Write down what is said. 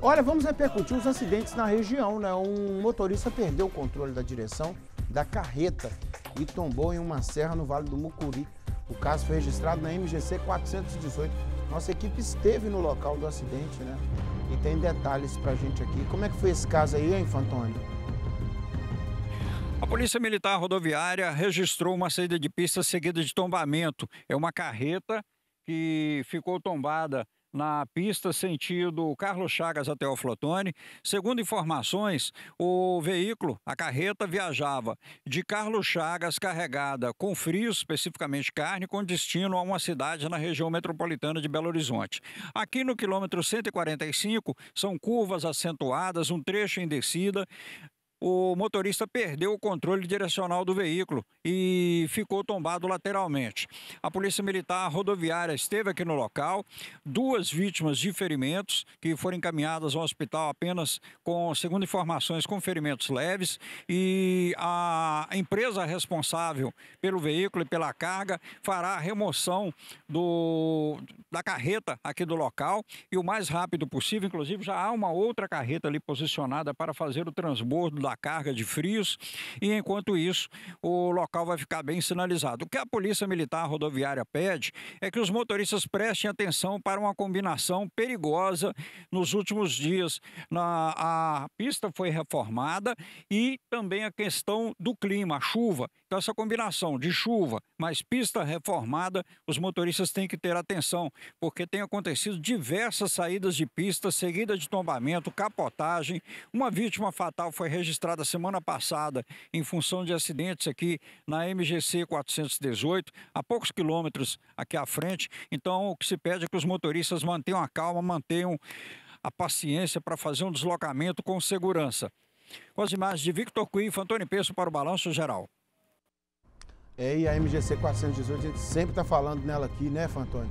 Olha, vamos repercutir os acidentes na região, né? Um motorista perdeu o controle da direção da carreta e tombou em uma serra no Vale do Mucuri. O caso foi registrado na MGC 418. Nossa equipe esteve no local do acidente, né? E tem detalhes pra gente aqui. Como é que foi esse caso aí, hein, Fantônio? A Polícia Militar Rodoviária registrou uma saída de pista seguida de tombamento. É uma carreta que ficou tombada na pista sentido Carlos Chagas até o Flotone. Segundo informações, o veículo, a carreta, viajava de Carlos Chagas carregada com frio, especificamente carne, com destino a uma cidade na região metropolitana de Belo Horizonte. Aqui no quilômetro 145, são curvas acentuadas, um trecho em descida o motorista perdeu o controle direcional do veículo e ficou tombado lateralmente. A Polícia Militar Rodoviária esteve aqui no local, duas vítimas de ferimentos que foram encaminhadas ao hospital apenas com, segundo informações, com ferimentos leves e a empresa responsável pelo veículo e pela carga fará a remoção do, da carreta aqui do local e o mais rápido possível, inclusive já há uma outra carreta ali posicionada para fazer o transbordo da da carga de frios e enquanto isso o local vai ficar bem sinalizado. O que a Polícia Militar Rodoviária pede é que os motoristas prestem atenção para uma combinação perigosa nos últimos dias. Na, a pista foi reformada e também a questão do clima, a chuva. Então, essa combinação de chuva mais pista reformada, os motoristas têm que ter atenção, porque tem acontecido diversas saídas de pista seguidas de tombamento, capotagem. Uma vítima fatal foi registrada semana passada em função de acidentes aqui na MGC 418, a poucos quilômetros aqui à frente. Então, o que se pede é que os motoristas mantenham a calma, mantenham a paciência para fazer um deslocamento com segurança. Com as imagens de Victor Cui e Antônio Peço para o Balanço Geral. É, e a MGC 418, a gente sempre está falando nela aqui, né, Fantoni?